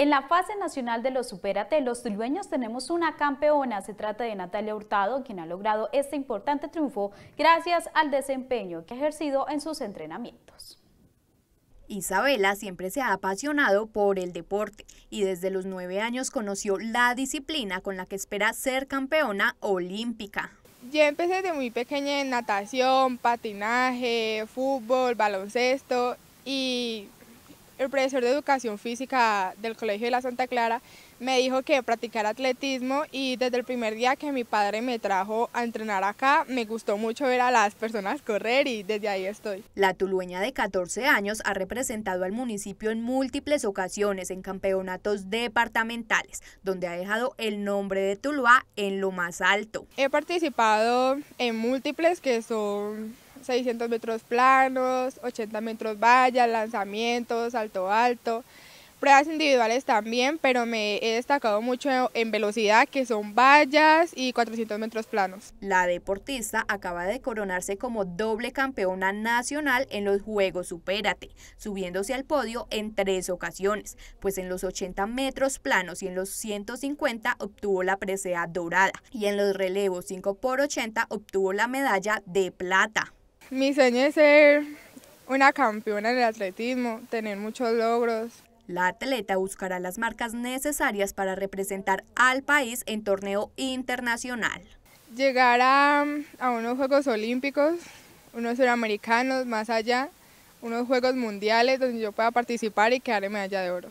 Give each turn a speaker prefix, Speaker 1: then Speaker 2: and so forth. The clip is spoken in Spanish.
Speaker 1: En la fase nacional de los Supérate, los tulueños tenemos una campeona. Se trata de Natalia Hurtado, quien ha logrado este importante triunfo gracias al desempeño que ha ejercido en sus entrenamientos. Isabela siempre se ha apasionado por el deporte y desde los nueve años conoció la disciplina con la que espera ser campeona olímpica.
Speaker 2: Yo empecé desde muy pequeña en natación, patinaje, fútbol, baloncesto y el profesor de educación física del Colegio de la Santa Clara me dijo que practicar atletismo y desde el primer día que mi padre me trajo a entrenar acá, me gustó mucho ver a las personas correr y
Speaker 1: desde ahí estoy. La tulueña de 14 años ha representado al municipio en múltiples ocasiones en campeonatos departamentales, donde ha dejado el nombre de Tuluá en
Speaker 2: lo más alto. He participado en múltiples que son 600 metros planos, 80 metros vallas, lanzamientos, salto alto. Pruebas individuales también, pero me he destacado mucho en velocidad, que son vallas y 400 metros planos. La deportista acaba de coronarse como doble campeona
Speaker 1: nacional en los Juegos Supérate, subiéndose al podio en tres ocasiones, pues en los 80 metros planos y en los 150 obtuvo la presea dorada y en los relevos 5x80 obtuvo la medalla de plata. Mi sueño es ser una campeona en el atletismo, tener muchos logros. La atleta buscará las marcas necesarias para representar al país en torneo
Speaker 2: internacional. Llegar a, unos Juegos Olímpicos, unos Sudamericanos, más allá, unos Juegos Mundiales donde yo pueda participar y quedar en medalla de oro.